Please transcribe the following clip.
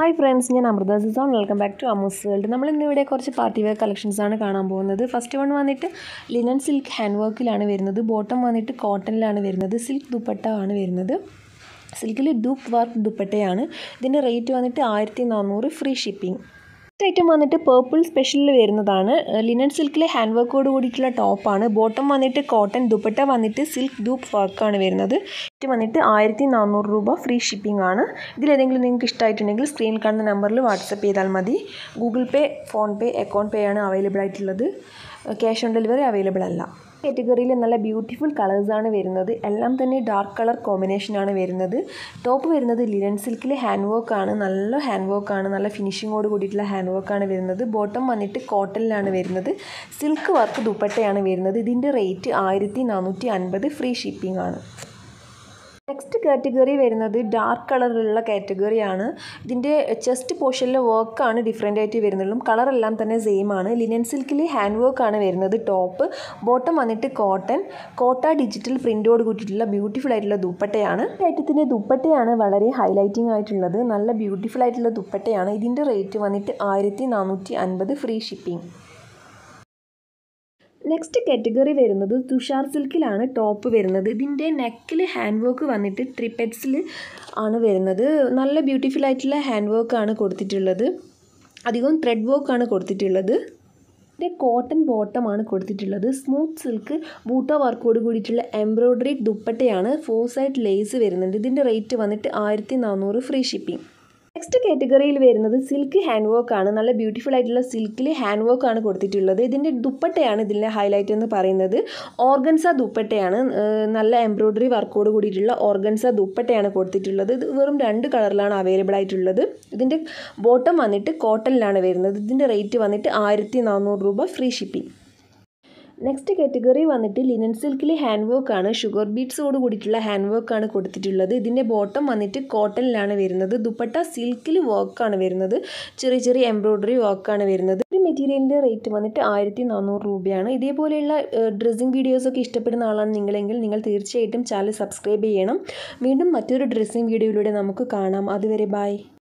hi friends ഞാൻ അമൃത സിസോൺ welcome back to അമൂസ് വേൾഡ് നമ്മൾ ഇവിടെ കുറച്ച് പാർട്ടി വെയർ കളക്ഷൻസാണ് കാണാൻ പോകുന്നത് ഫസ്റ്റ് വൺ വന്നിട്ട് ലിനൻ സിൽക്ക് ഹാൻഡ് വർക്കിലാണ് വരുന്നത് ബോട്ടം വന്നിട്ട് കോട്ടണിലാണ് വരുന്നത് സിൽക്ക് ദുപ്പട്ട ആണ് വരുന്നത് സിൽക്കിൽ ഡൂപ്പ് വർക്ക് ദുപ്പട്ടയാണ് ഇതിൻ്റെ റേറ്റ് വന്നിട്ട് ആയിരത്തി നാനൂറ് ഫ്രീ ഷിപ്പിംഗ് നെക്സ്റ്റ് ഐറ്റം വന്നിട്ട് പേർപ്പിൾ സ്പെഷ്യലിൽ വരുന്നതാണ് ലിനൻ സിൽക്കിലെ ഹാൻഡ് വർക്കോട് കൂടിയിട്ടുള്ള ടോപ്പാണ് ബോട്ടം വന്നിട്ട് കോട്ടൺ ദുപ്പട്ട വന്നിട്ട് സിൽക്ക് ദൂപ്പ് വർക്കാണ് വരുന്നത് ഇത് വന്നിട്ട് ആയിരത്തി നാനൂറ് രൂപ ഫ്രീ ഷിപ്പിംഗ് ആണ് ഇതിലേതെങ്കിലും നിങ്ങൾക്ക് ഇഷ്ടമായിട്ടുണ്ടെങ്കിൽ സ്ക്രീനിൽ കാണുന്ന നമ്പറിൽ വാട്സപ്പ് ചെയ്താൽ മതി Google Pay PhonePe account pay ആണ് അവൈലബിൾ ആയിട്ടുള്ളത് ക്യാഷ് ഓൺ ഡെലിവറി അവൈലബിൾ അല്ല കാറ്റഗറിയിൽ നല്ല ബ്യൂട്ടിഫുൾ കളേഴ്സാണ് വരുന്നത് എല്ലാം തന്നെ ഡാർക്ക് കളർ കോമ്പിനേഷനാണ് വരുന്നത് ടോപ്പ് വരുന്നത് ലിനൻ സിൽക്കിൽ ഹാൻഡ് വർക്കാണ് നല്ല ഹാൻഡ് വർക്കാണ് നല്ല ഫിനിഷിങ്ങോട് കൂടിയിട്ടുള്ള ഹാൻഡ് വർക്കാണ് വരുന്നത് ബോട്ടം വന്നിട്ട് കോട്ടണിലാണ് വരുന്നത് സിൽക്ക് വർക്ക് ദുപ്പട്ടയാണ് വരുന്നത് ഇതിൻ്റെ റേറ്റ് ആയിരത്തി ഫ്രീ ഷിപ്പിംഗ് ആണ് നെക്സ്റ്റ് കാറ്റഗറി വരുന്നത് ഡാർക്ക് കളറിലുള്ള കാറ്റഗറിയാണ് ഇതിൻ്റെ ചെസ്റ്റ് പോർഷനിലെ വർക്കാണ് ഡിഫറെൻ്റ് ആയിട്ട് വരുന്നുള്ളൂ കളറെല്ലാം തന്നെ സെയിം ആണ് ലിനൻ സിൽക്കിൽ ഹാൻഡ് ആണ് വരുന്നത് ടോപ്പ് ബോട്ടം വന്നിട്ട് കോട്ടൺ കോട്ട ഡിജിറ്റൽ പ്രിൻ്റോട് കൂട്ടിയിട്ടുള്ള ബ്യൂട്ടിഫുൾ ആയിട്ടുള്ള ദുപ്പട്ടയാണ് ഐറ്റത്തിൻ്റെ ദുപ്പട്ടയാണ് വളരെ ഹൈലൈറ്റിംഗ് ആയിട്ടുള്ളത് നല്ല ബ്യൂട്ടിഫുൾ ആയിട്ടുള്ള ദുപ്പട്ടയാണ് ഇതിൻ്റെ റേറ്റ് വന്നിട്ട് ആയിരത്തി ഫ്രീ ഷിപ്പിംഗ് നെക്സ്റ്റ് കാറ്റഗറി വരുന്നത് തുഷാർ സിൽക്കിലാണ് ടോപ്പ് വരുന്നത് ഇതിൻ്റെ നെക്കിൽ ഹാൻഡ് വർക്ക് വന്നിട്ട് ട്രിപ്പെറ്റ്സിൽ ആണ് വരുന്നത് നല്ല ബ്യൂട്ടിഫുൾ ആയിട്ടുള്ള ഹാൻഡ് വർക്കാണ് കൊടുത്തിട്ടുള്ളത് അധികവും ത്രെഡ് വർക്കാണ് കൊടുത്തിട്ടുള്ളത് ഇതിൻ്റെ കോട്ടൺ ആണ് കൊടുത്തിട്ടുള്ളത് സ്മൂത്ത് സിൽക്ക് ബൂട്ട വർക്കോട് കൂടിയിട്ടുള്ള എംബ്രോയ്ഡറി ദുപ്പട്ടയാണ് ഫോർ സൈഡ് ലേസ് വരുന്നുണ്ട് ഇതിൻ്റെ റേറ്റ് വന്നിട്ട് ആയിരത്തി ഫ്രീ ഷിപ്പിംഗ് നെക്സ്റ്റ് കാറ്റഗറിയിൽ വരുന്നത് സിൽക്ക് ഹാൻഡ് വർക്ക് ആണ് നല്ല ബ്യൂട്ടിഫുൾ ആയിട്ടുള്ള സിൽക്കിൽ ഹാൻഡ് വർക്ക് ആണ് കൊടുത്തിട്ടുള്ളത് ഇതിൻ്റെ ദുപ്പട്ടയാണ് ഇതിൻ്റെ ഹൈലൈറ്റ് എന്ന് പറയുന്നത് ഓർഗൻസ ദുപ്പട്ടയാണ് നല്ല എംബ്രോയ്ഡറി വർക്കോട് കൂടിയിട്ടുള്ള ഓർഗൻസ ദുപ്പട്ടയാണ് കൊടുത്തിട്ടുള്ളത് ഇത് വെറും രണ്ട് കളറിലാണ് അവൈലബിൾ ആയിട്ടുള്ളത് ഇതിൻ്റെ ബോട്ടം വന്നിട്ട് കോട്ടണിലാണ് വരുന്നത് ഇതിൻ്റെ റേറ്റ് വന്നിട്ട് ആയിരത്തി രൂപ ഫ്രീ ഷിപ്പിംഗ് നെക്സ്റ്റ് കാറ്റഗറി വന്നിട്ട് ലിനൻ സിൽക്കിലെ ഹാൻഡ് വർക്ക് ആണ് ഷുഗർ ബീഡ്സോട് കൂടിയിട്ടുള്ള ഹാൻഡ് വർക്ക് ആണ് കൊടുത്തിട്ടുള്ളത് ഇതിൻ്റെ ബോട്ടം വന്നിട്ട് കോട്ടണിലാണ് വരുന്നത് ദുപ്പട്ട സിൽക്കിൽ വർക്കാണ് വരുന്നത് ചെറിയ ചെറിയ എംബ്രോയ്ഡറി വർക്കാണ് വരുന്നത് ഈ മെറ്റീരിയലിൻ്റെ റേറ്റ് വന്നിട്ട് ആയിരത്തി നാനൂറ് രൂപയാണ് ഇതേപോലെയുള്ള ഡ്രസ്സിംഗ് വീഡിയോസൊക്കെ ഇഷ്ടപ്പെടുന്ന ആളാണ് നിങ്ങളെങ്കിൽ നിങ്ങൾ തീർച്ചയായിട്ടും ചാനൽ സബ്സ്ക്രൈബ് ചെയ്യണം വീണ്ടും മറ്റൊരു ഡ്രസ്സിംഗ് വീഡിയോയിലൂടെ നമുക്ക് കാണാം അതുവരെ ബായ്